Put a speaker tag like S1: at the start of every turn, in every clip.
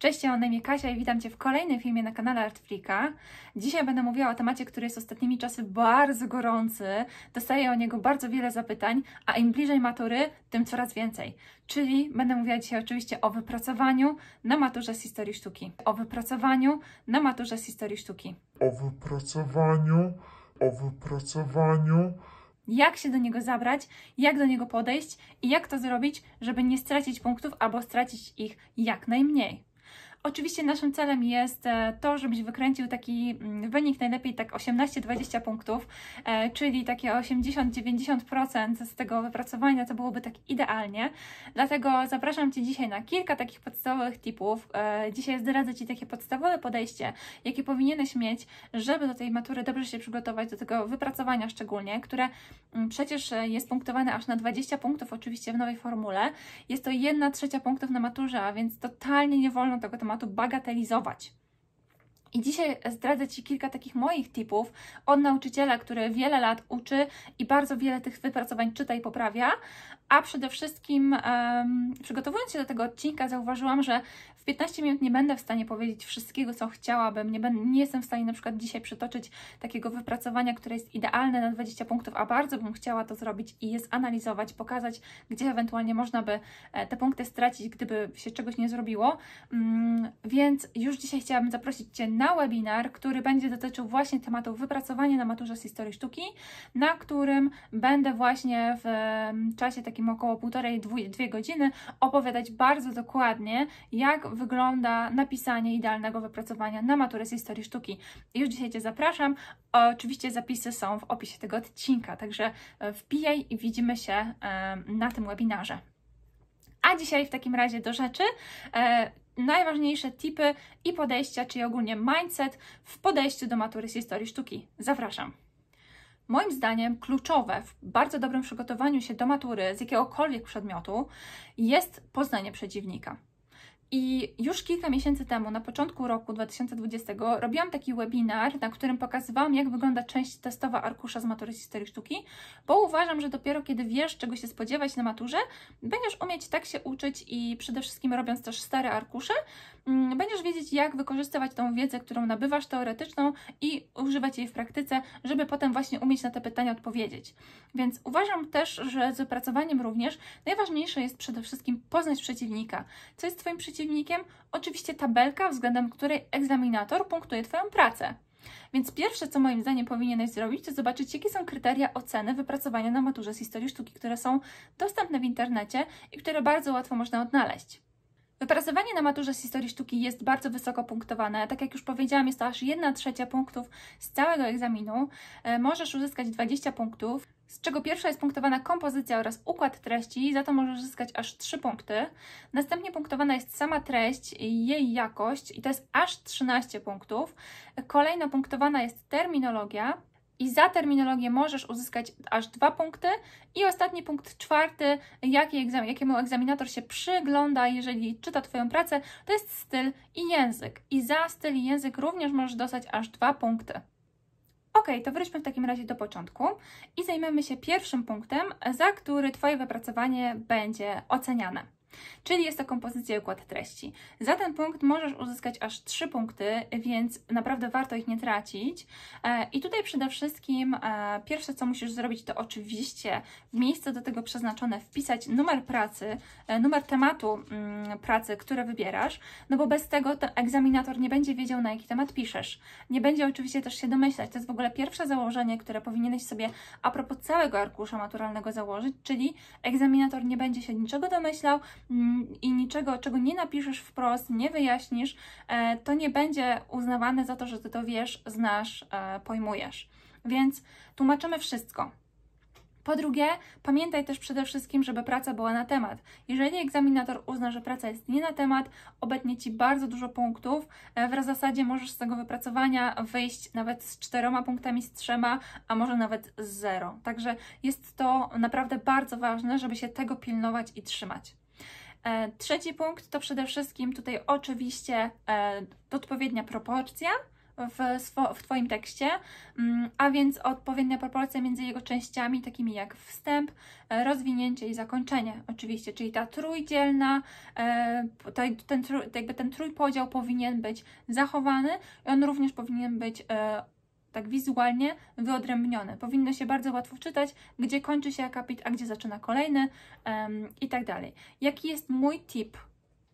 S1: Cześć, ja mam Kasia i witam Cię w kolejnym filmie na kanale Artflika. Dzisiaj będę mówiła o temacie, który jest ostatnimi czasy bardzo gorący. Dostaję o niego bardzo wiele zapytań, a im bliżej matury, tym coraz więcej. Czyli będę mówiła dzisiaj oczywiście o wypracowaniu na maturze z historii sztuki. O wypracowaniu na maturze z historii sztuki. O wypracowaniu, o wypracowaniu jak się do niego zabrać, jak do niego podejść i jak to zrobić, żeby nie stracić punktów albo stracić ich jak najmniej. Oczywiście naszym celem jest e, to, żebyś wykręcił taki mm, wynik najlepiej tak 18-20 punktów, e, czyli takie 80-90% z tego wypracowania to byłoby tak idealnie. Dlatego zapraszam Cię dzisiaj na kilka takich podstawowych tipów. E, dzisiaj zdradzę Ci takie podstawowe podejście, jakie powinieneś mieć, żeby do tej matury dobrze się przygotować, do tego wypracowania szczególnie, które mm, przecież jest punktowane aż na 20 punktów, oczywiście w nowej formule. Jest to 1 trzecia punktów na maturze, a więc totalnie nie wolno tego tematu tematu bagatelizować. I dzisiaj zdradzę Ci kilka takich moich tipów od nauczyciela, który wiele lat uczy i bardzo wiele tych wypracowań czyta i poprawia. A przede wszystkim, um, przygotowując się do tego odcinka, zauważyłam, że w 15 minut nie będę w stanie powiedzieć wszystkiego, co chciałabym, nie, będę, nie jestem w stanie na przykład dzisiaj przytoczyć takiego wypracowania, które jest idealne na 20 punktów, a bardzo bym chciała to zrobić i je zanalizować, pokazać, gdzie ewentualnie można by e, te punkty stracić, gdyby się czegoś nie zrobiło. Mm, więc już dzisiaj chciałabym zaprosić Cię na webinar, który będzie dotyczył właśnie tematu wypracowania na maturze z historii sztuki, na którym będę właśnie w czasie takim około półtorej, dwie godziny opowiadać bardzo dokładnie, jak wygląda napisanie idealnego wypracowania na maturę z historii sztuki. Już dzisiaj Cię zapraszam. Oczywiście zapisy są w opisie tego odcinka, także e, wpijaj i widzimy się e, na tym webinarze. A dzisiaj w takim razie do rzeczy. E, najważniejsze tipy i podejścia, czyli ogólnie mindset w podejściu do matury z historii sztuki. Zapraszam. Moim zdaniem kluczowe w bardzo dobrym przygotowaniu się do matury z jakiegokolwiek przedmiotu jest poznanie przeciwnika. I już kilka miesięcy temu, na początku roku 2020, robiłam taki webinar, na którym pokazywałam, jak wygląda część testowa arkusza z matury z historii sztuki, bo uważam, że dopiero kiedy wiesz, czego się spodziewać na maturze, będziesz umieć tak się uczyć i przede wszystkim robiąc też stare arkusze, Mm, będziesz wiedzieć, jak wykorzystywać tą wiedzę, którą nabywasz teoretyczną i używać jej w praktyce, żeby potem właśnie umieć na te pytania odpowiedzieć. Więc uważam też, że z opracowaniem również najważniejsze jest przede wszystkim poznać przeciwnika. Co jest Twoim przeciwnikiem? Oczywiście tabelka, względem której egzaminator punktuje Twoją pracę. Więc pierwsze, co moim zdaniem powinieneś zrobić, to zobaczyć, jakie są kryteria oceny wypracowania na maturze z historii sztuki, które są dostępne w internecie i które bardzo łatwo można odnaleźć. Wypracowanie na maturze z historii sztuki jest bardzo wysoko punktowane. Tak jak już powiedziałam, jest to aż 1 trzecia punktów z całego egzaminu. E, możesz uzyskać 20 punktów, z czego pierwsza jest punktowana kompozycja oraz układ treści, za to możesz uzyskać aż 3 punkty. Następnie punktowana jest sama treść i jej jakość i to jest aż 13 punktów. E, kolejno punktowana jest terminologia, i za terminologię możesz uzyskać aż dwa punkty. I ostatni punkt, czwarty, jaki egzamin, jakiemu egzaminator się przygląda, jeżeli czyta Twoją pracę, to jest styl i język. I za styl i język również możesz dostać aż dwa punkty. Ok, to wróćmy w takim razie do początku i zajmiemy się pierwszym punktem, za który Twoje wypracowanie będzie oceniane. Czyli jest to kompozycja i układ treści. Za ten punkt możesz uzyskać aż 3 punkty, więc naprawdę warto ich nie tracić. E, I tutaj przede wszystkim e, pierwsze, co musisz zrobić, to oczywiście w miejsce do tego przeznaczone wpisać numer pracy, e, numer tematu mm, pracy, które wybierasz, no bo bez tego egzaminator nie będzie wiedział, na jaki temat piszesz. Nie będzie oczywiście też się domyślać. To jest w ogóle pierwsze założenie, które powinieneś sobie a propos całego arkusza maturalnego założyć, czyli egzaminator nie będzie się niczego domyślał, Mm, i niczego, czego nie napiszesz wprost, nie wyjaśnisz, e, to nie będzie uznawane za to, że ty to wiesz, znasz, e, pojmujesz. Więc tłumaczymy wszystko. Po drugie, pamiętaj też przede wszystkim, żeby praca była na temat. Jeżeli egzaminator uzna, że praca jest nie na temat, obetnie ci bardzo dużo punktów. E, w zasadzie możesz z tego wypracowania wyjść nawet z czteroma punktami, z trzema, a może nawet z zero. Także jest to naprawdę bardzo ważne, żeby się tego pilnować i trzymać. E, trzeci punkt to przede wszystkim tutaj oczywiście e, odpowiednia proporcja, w, w Twoim tekście, mm, a więc odpowiednia proporcja między jego częściami, takimi jak wstęp, e, rozwinięcie i zakończenie, oczywiście, czyli ta trójdzielna, ten, jakby ten trójpodział powinien być zachowany i on również powinien być tak wizualnie wyodrębnione. Powinno się bardzo łatwo wczytać, gdzie kończy się akapit, a gdzie zaczyna kolejny um, i tak dalej. Jaki jest mój tip?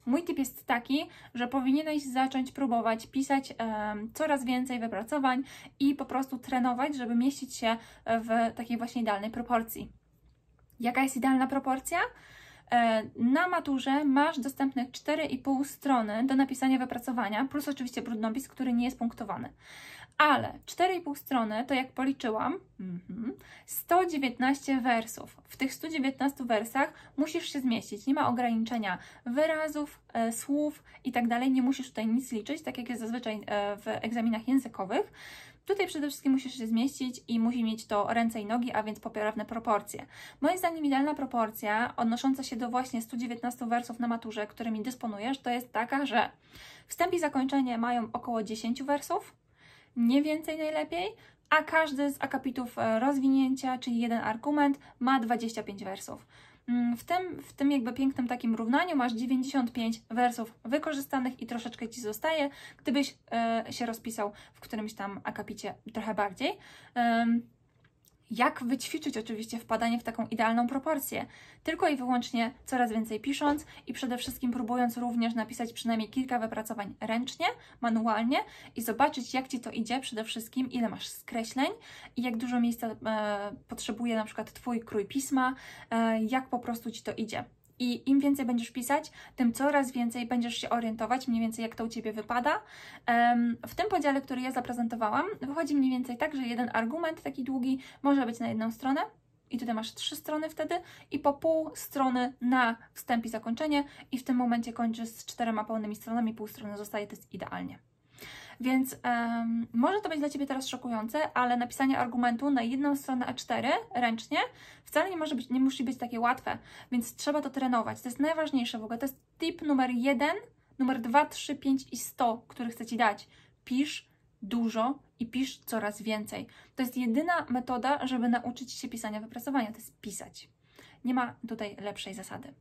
S1: Mój tip jest taki, że powinieneś zacząć próbować pisać um, coraz więcej wypracowań i po prostu trenować, żeby mieścić się w takiej właśnie idealnej proporcji. Jaka jest idealna proporcja? E, na maturze masz dostępnych 4,5 strony do napisania wypracowania, plus oczywiście brudnopis, który nie jest punktowany. Ale 4,5 strony to jak policzyłam, 119 mhm, wersów. W tych 119 wersach musisz się zmieścić. Nie ma ograniczenia wyrazów, e, słów itd. Tak nie musisz tutaj nic liczyć, tak jak jest zazwyczaj e, w egzaminach językowych. Tutaj przede wszystkim musisz się zmieścić i musi mieć to ręce i nogi, a więc poprawne proporcje. Moim zdaniem idealna proporcja odnosząca się do właśnie 119 wersów na maturze, którymi dysponujesz, to jest taka, że wstęp i zakończenie mają około 10 wersów, nie więcej najlepiej, a każdy z akapitów e, rozwinięcia, czyli jeden argument, ma 25 wersów. Mm, w tym, w tym jakby pięknym takim równaniu masz 95 wersów wykorzystanych i troszeczkę Ci zostaje, gdybyś e, się rozpisał w którymś tam akapicie trochę bardziej jak wyćwiczyć oczywiście wpadanie w taką idealną proporcję, tylko i wyłącznie coraz więcej pisząc i przede wszystkim próbując również napisać przynajmniej kilka wypracowań ręcznie, manualnie i zobaczyć, jak ci to idzie, przede wszystkim ile masz skreśleń i jak dużo miejsca e, potrzebuje na przykład twój krój pisma, e, jak po prostu ci to idzie. I im więcej będziesz pisać, tym coraz więcej będziesz się orientować, mniej więcej jak to u Ciebie wypada. W tym podziale, który ja zaprezentowałam, wychodzi mniej więcej tak, że jeden argument taki długi może być na jedną stronę, i tutaj masz trzy strony wtedy i po pół strony na wstęp i zakończenie i w tym momencie kończysz z czterema pełnymi stronami, pół strony zostaje, to jest idealnie. Więc um, może to być dla Ciebie teraz szokujące, ale napisanie argumentu na jedną stronę A4 ręcznie wcale nie, może być, nie musi być takie łatwe, więc trzeba to trenować. To jest najważniejsze w ogóle. To jest tip numer jeden, numer dwa, trzy, pięć i sto, który chcę Ci dać. Pisz dużo i pisz coraz więcej. To jest jedyna metoda, żeby nauczyć się pisania wypracowania, to jest pisać. Nie ma tutaj lepszej zasady.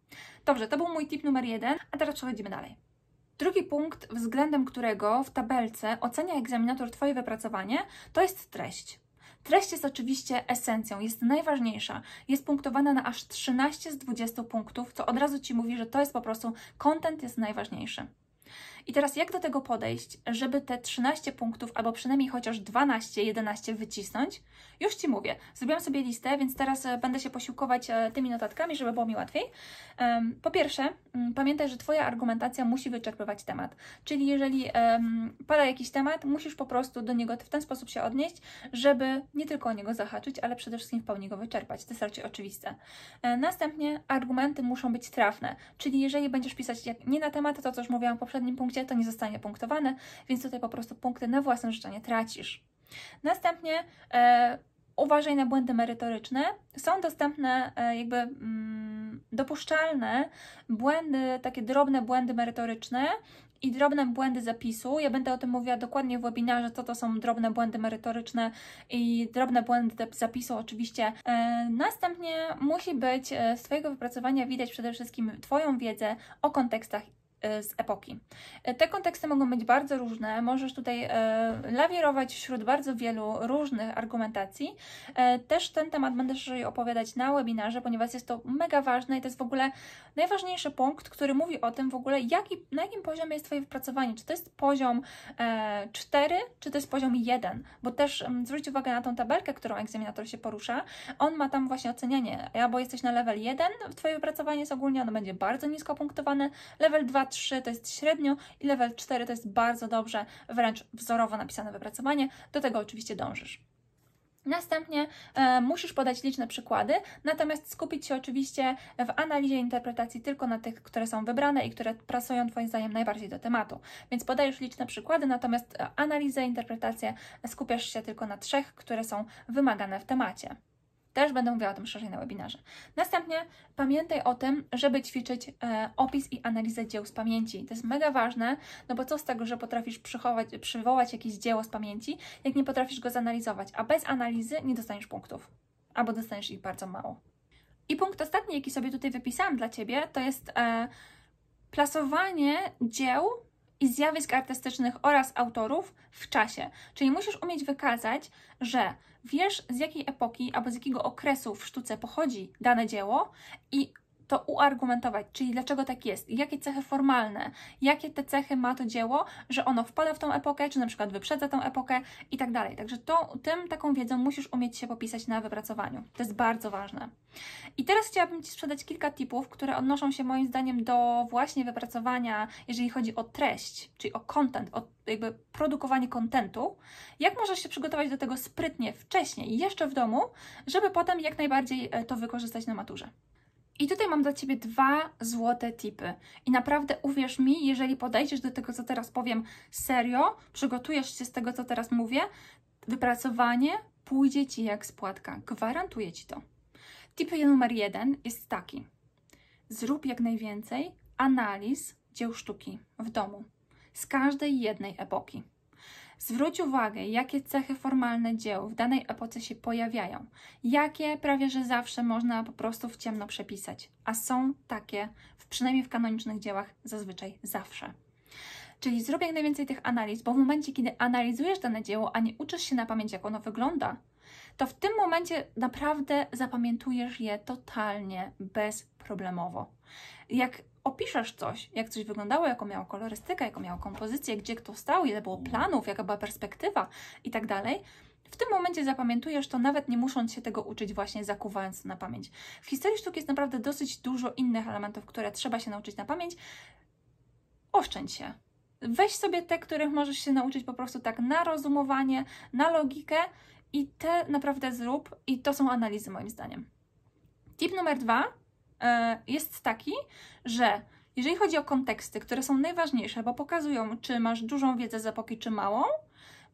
S1: Dobrze, to był mój tip numer jeden, a teraz przechodzimy dalej. Drugi punkt, względem którego w tabelce ocenia egzaminator Twoje wypracowanie, to jest treść. Treść jest oczywiście esencją, jest najważniejsza. Jest punktowana na aż 13 z 20 punktów, co od razu Ci mówi, że to jest po prostu content jest najważniejszy. I teraz jak do tego podejść, żeby te 13 punktów, albo przynajmniej chociaż 12, 11 wycisnąć? Już Ci mówię. Zrobiłam sobie listę, więc teraz e, będę się posiłkować e, tymi notatkami, żeby było mi łatwiej. Po pierwsze, mm, pamiętaj, że Twoja argumentacja musi wyczerpywać temat. Czyli jeżeli pada jakiś temat, musisz po prostu do niego w ten sposób się odnieść, żeby nie tylko o niego zahaczyć, ale przede wszystkim w pełni go wyczerpać. To jest raczej oczywiste. E, następnie argumenty muszą być trafne. Czyli jeżeli będziesz pisać nie na temat, to co już mówiłam w poprzednim punkcie, punkcie, to nie zostanie punktowane, więc tutaj po prostu punkty na własne życzenie tracisz. Następnie e, uważaj na błędy merytoryczne. Są dostępne e, jakby mm, dopuszczalne błędy, takie drobne błędy merytoryczne i drobne błędy zapisu. Ja będę o tym mówiła dokładnie w webinarze, co to są drobne błędy merytoryczne i drobne błędy zapisu oczywiście. E, następnie musi być e, z Twojego wypracowania widać przede wszystkim Twoją wiedzę o kontekstach E, z epoki. E, te konteksty mogą być bardzo różne, możesz tutaj e, lawirować wśród bardzo wielu różnych argumentacji. Też ten temat będę szerzej opowiadać na webinarze, ponieważ jest to mega ważne i to jest w ogóle najważniejszy punkt, który mówi o tym w ogóle, jaki, na jakim poziomie jest Twoje wypracowanie. Czy to jest poziom 4, czy to jest poziom 1, bo też mm, zwróć uwagę na tą tabelkę, którą egzaminator się porusza. On ma tam właśnie ocenianie, albo jesteś na level 1, Twoje wypracowanie jest ogólnie, ono będzie bardzo nisko punktowane, level 2, 3 to jest średnio i level 4 to jest bardzo dobrze, wręcz wzorowo napisane wypracowanie. Do tego oczywiście dążysz. Następnie e, musisz podać liczne przykłady, natomiast skupić się oczywiście w analizie interpretacji tylko na tych, które są wybrane i które prasują Twoim zdaniem najbardziej do tematu. Więc podajesz liczne przykłady, natomiast e, analizę, interpretację skupiasz się tylko na trzech, które są wymagane w temacie. Też będę mówiła o tym szerzej na webinarze. Następnie pamiętaj o tym, żeby ćwiczyć e, opis i analizę dzieł z pamięci. To jest mega ważne, no bo co z tego, że potrafisz przywołać jakieś dzieło z pamięci, jak nie potrafisz go zanalizować, a bez analizy nie dostaniesz punktów. Albo dostaniesz ich bardzo mało. I punkt ostatni, jaki sobie tutaj wypisałam dla Ciebie, to jest e, plasowanie dzieł i zjawisk artystycznych oraz autorów w czasie. Czyli musisz umieć wykazać, że wiesz z jakiej epoki albo z jakiego okresu w sztuce pochodzi dane dzieło i to uargumentować, czyli dlaczego tak jest, jakie cechy formalne, jakie te cechy ma to dzieło, że ono wpada w tą epokę, czy na przykład wyprzedza tą epokę i tak dalej. Także to, tym taką wiedzą musisz umieć się popisać na wypracowaniu. To jest bardzo ważne. I teraz chciałabym Ci sprzedać kilka tipów, które odnoszą się moim zdaniem do właśnie wypracowania, jeżeli chodzi o treść, czyli o content, o jakby produkowanie kontentu. Jak możesz się przygotować do tego sprytnie, wcześniej, jeszcze w domu, żeby potem jak najbardziej e, to wykorzystać na maturze. I tutaj mam dla Ciebie dwa złote tipy. I naprawdę uwierz mi, jeżeli podejdziesz do tego, co teraz powiem serio, przygotujesz się z tego, co teraz mówię, wypracowanie pójdzie Ci jak spłatka. Gwarantuję Ci to. Tip numer jeden jest taki. Zrób jak najwięcej analiz dzieł sztuki w domu z każdej jednej epoki. Zwróć uwagę, jakie cechy formalne dzieł w danej epoce się pojawiają, jakie prawie że zawsze można po prostu w ciemno przepisać, a są takie, w, przynajmniej w kanonicznych dziełach, zazwyczaj zawsze. Czyli zrób jak najwięcej tych analiz, bo w momencie, kiedy analizujesz dane dzieło, a nie uczysz się na pamięć, jak ono wygląda, to w tym momencie naprawdę zapamiętujesz je totalnie bezproblemowo. Jak opiszesz coś, jak coś wyglądało, jaką miało kolorystykę, jaką miało kompozycję, gdzie kto stał, ile było planów, jaka była perspektywa i tak dalej, w tym momencie zapamiętujesz to, nawet nie musząc się tego uczyć, właśnie zakuwając to na pamięć. W historii sztuki jest naprawdę dosyć dużo innych elementów, które trzeba się nauczyć na pamięć. Oszczędź się. Weź sobie te, których możesz się nauczyć po prostu tak na rozumowanie, na logikę i te naprawdę zrób, i to są analizy moim zdaniem. Tip numer dwa E, jest taki, że jeżeli chodzi o konteksty, które są najważniejsze, bo pokazują, czy masz dużą wiedzę z epoki, czy małą,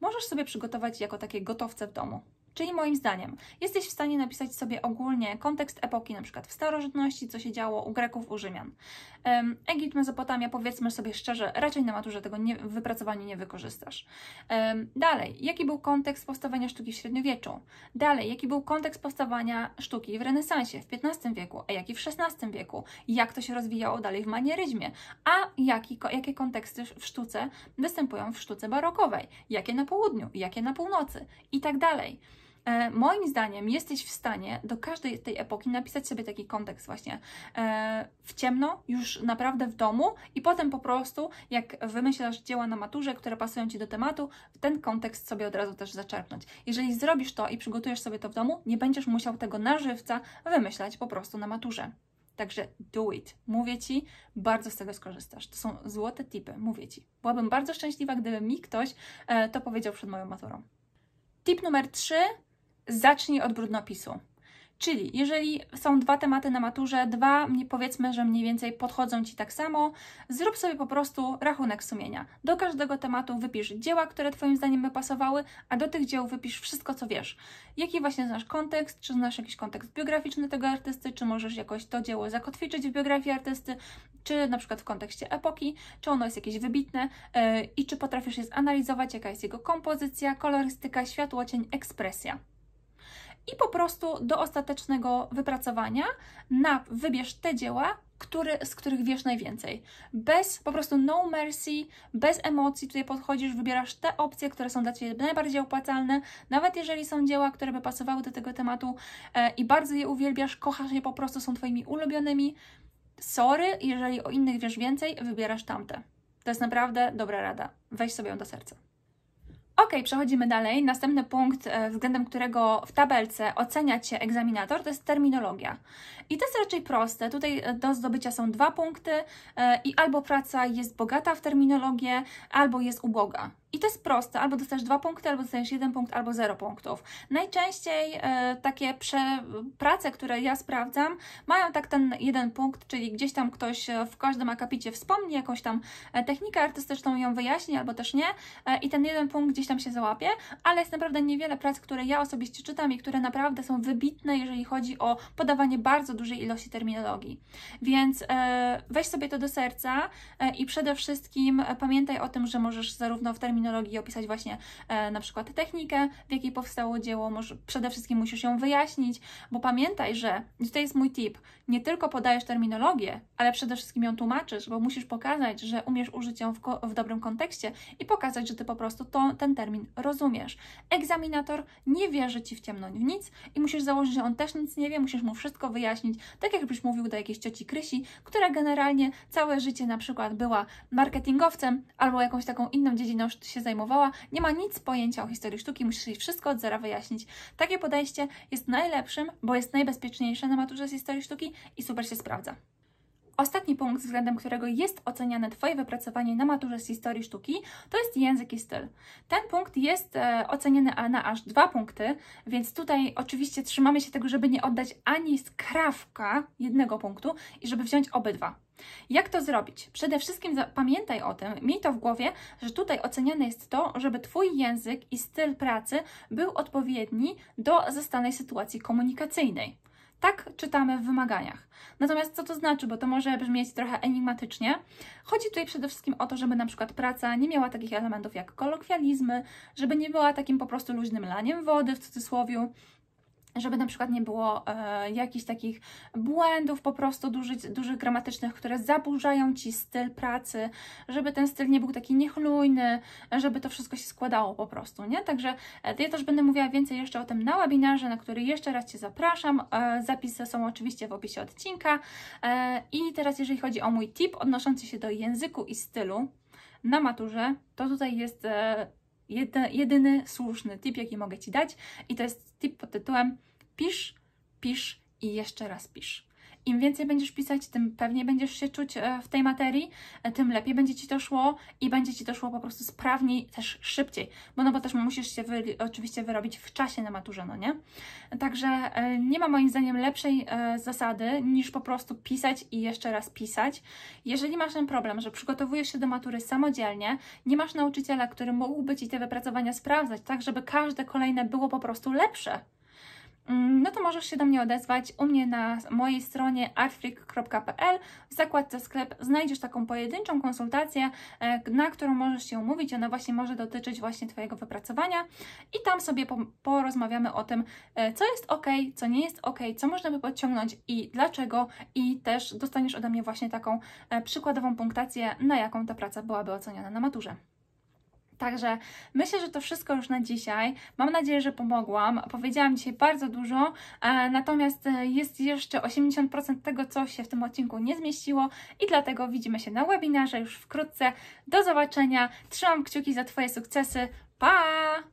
S1: możesz sobie przygotować jako takie gotowce w domu. Czyli moim zdaniem jesteś w stanie napisać sobie ogólnie kontekst epoki, na przykład w starożytności, co się działo u Greków, u Rzymian. Egipt, Mezopotamia, powiedzmy sobie szczerze, raczej na maturze tego nie, nie wykorzystasz. dalej, jaki był kontekst powstawania sztuki w średniowieczu? Dalej, jaki był kontekst powstawania sztuki w renesansie, w XV wieku, a jaki w XVI wieku? Jak to się rozwijało dalej w manieryzmie? A jaki, jakie konteksty w sztuce występują w sztuce barokowej? Jakie na południu, jakie na północy? I tak dalej. E, moim zdaniem jesteś w stanie do każdej tej epoki napisać sobie taki kontekst właśnie e, w ciemno, już naprawdę w domu i potem po prostu jak wymyślasz dzieła na maturze, które pasują Ci do tematu, ten kontekst sobie od razu też zaczerpnąć. Jeżeli zrobisz to i przygotujesz sobie to w domu, nie będziesz musiał tego na żywca wymyślać po prostu na maturze. Także do it. Mówię Ci, bardzo z tego skorzystasz. To są złote tipy, mówię Ci. Byłabym bardzo szczęśliwa, gdyby mi ktoś e, to powiedział przed moją maturą. Tip numer 3 zacznij od brudnopisu. Czyli jeżeli są dwa tematy na maturze, dwa powiedzmy, że mniej więcej podchodzą Ci tak samo, zrób sobie po prostu rachunek sumienia. Do każdego tematu wypisz dzieła, które Twoim zdaniem by pasowały, a do tych dzieł wypisz wszystko, co wiesz. Jaki właśnie znasz kontekst, czy znasz jakiś kontekst biograficzny tego artysty, czy możesz jakoś to dzieło zakotwiczyć w biografii artysty, czy na przykład w kontekście epoki, czy ono jest jakieś wybitne yy, i czy potrafisz je zanalizować, jaka jest jego kompozycja, kolorystyka, światło, cień, ekspresja i po prostu do ostatecznego wypracowania na wybierz te dzieła, który, z których wiesz najwięcej. Bez po prostu no mercy, bez emocji tutaj podchodzisz, wybierasz te opcje, które są dla Ciebie najbardziej opłacalne, nawet jeżeli są dzieła, które by pasowały do tego tematu e, i bardzo je uwielbiasz, kochasz je po prostu, są Twoimi ulubionymi. Sorry, jeżeli o innych wiesz więcej, wybierasz tamte. To jest naprawdę dobra rada. Weź sobie ją do serca. Ok, przechodzimy dalej. Następny punkt, e, względem którego w tabelce ocenia Cię egzaminator, to jest terminologia. I to jest raczej proste. Tutaj e, do zdobycia są dwa punkty e, i albo praca jest bogata w terminologię, albo jest uboga. I to jest proste, albo dostajesz dwa punkty, albo dostajesz jeden punkt, albo zero punktów. Najczęściej e, takie prze, prace, które ja sprawdzam, mają tak ten jeden punkt, czyli gdzieś tam ktoś w każdym akapicie wspomni jakąś tam e, technikę artystyczną, ją wyjaśni, albo też nie e, i ten jeden punkt gdzieś tam się załapie, ale jest naprawdę niewiele prac, które ja osobiście czytam i które naprawdę są wybitne, jeżeli chodzi o podawanie bardzo dużej ilości terminologii. Więc e, weź sobie to do serca e, i przede wszystkim pamiętaj o tym, że możesz zarówno w terminologii terminologii, opisać właśnie e, na przykład technikę, w jakiej powstało dzieło, może przede wszystkim musisz ją wyjaśnić, bo pamiętaj, że tutaj jest mój tip, nie tylko podajesz terminologię, ale przede wszystkim ją tłumaczysz, bo musisz pokazać, że umiesz użyć ją w, w dobrym kontekście i pokazać, że ty po prostu to, ten termin rozumiesz. Egzaminator nie wierzy ci w ciemno nic i musisz założyć, że on też nic nie wie, musisz mu wszystko wyjaśnić, tak jakbyś mówił do jakiejś cioci Krysi, która generalnie całe życie na przykład była marketingowcem albo jakąś taką inną dziedziną się zajmowała, nie ma nic pojęcia o historii sztuki, musisz jej wszystko od zera wyjaśnić. Takie podejście jest najlepszym, bo jest najbezpieczniejsze na maturze z historii sztuki i super się sprawdza. Ostatni punkt, względem którego jest oceniane Twoje wypracowanie na maturze z historii sztuki, to jest język i styl. Ten punkt jest e, oceniany na aż dwa punkty, więc tutaj oczywiście trzymamy się tego, żeby nie oddać ani skrawka jednego punktu i żeby wziąć obydwa. Jak to zrobić? Przede wszystkim pamiętaj o tym, miej to w głowie, że tutaj oceniane jest to, żeby Twój język i styl pracy był odpowiedni do zastanej sytuacji komunikacyjnej. Tak czytamy w wymaganiach. Natomiast co to znaczy, bo to może brzmieć trochę enigmatycznie. Chodzi tutaj przede wszystkim o to, żeby na przykład praca nie miała takich elementów jak kolokwializmy, żeby nie była takim po prostu luźnym laniem wody w cudzysłowie, żeby na przykład nie było e, jakichś takich błędów po prostu dużych, dużych gramatycznych, które zaburzają Ci styl pracy, żeby ten styl nie był taki niechlujny, żeby to wszystko się składało po prostu, nie? Także e, ja też będę mówiła więcej jeszcze o tym na webinarze, na który jeszcze raz Cię zapraszam. E, zapisy są oczywiście w opisie odcinka. E, I teraz jeżeli chodzi o mój tip odnoszący się do języku i stylu na maturze, to tutaj jest... E, Jedy, jedyny słuszny tip, jaki mogę Ci dać, i to jest tip pod tytułem pisz, pisz i jeszcze raz pisz. Im więcej będziesz pisać, tym pewniej będziesz się czuć e, w tej materii, e, tym lepiej będzie Ci to szło i będzie Ci to szło po prostu sprawniej, też szybciej, bo no bo też musisz się wy, oczywiście wyrobić w czasie na maturze, no nie? Także e, nie ma moim zdaniem lepszej zasady niż po prostu pisać i jeszcze raz pisać. Jeżeli masz ten problem, że przygotowujesz się do matury samodzielnie, nie masz nauczyciela, który mógłby Ci te wypracowania sprawdzać, tak żeby każde kolejne było po prostu lepsze. Mm, no to możesz się do mnie odezwać u mnie na mojej stronie artfreak.pl w zakładce sklep znajdziesz taką pojedynczą konsultację, e, na którą możesz się umówić. Ona właśnie może dotyczyć właśnie Twojego wypracowania i tam sobie porozmawiamy o tym, e, co jest ok, co nie jest ok, co można by podciągnąć i dlaczego i też dostaniesz ode mnie właśnie taką e, przykładową punktację, na jaką ta praca byłaby oceniona na maturze. Także myślę, że to wszystko już na dzisiaj. Mam nadzieję, że pomogłam. Powiedziałam dzisiaj bardzo dużo, e, natomiast e, jest jeszcze 80% tego, co się w tym odcinku nie zmieściło i dlatego widzimy się na webinarze już wkrótce. Do zobaczenia. Trzymam kciuki za Twoje sukcesy. Pa!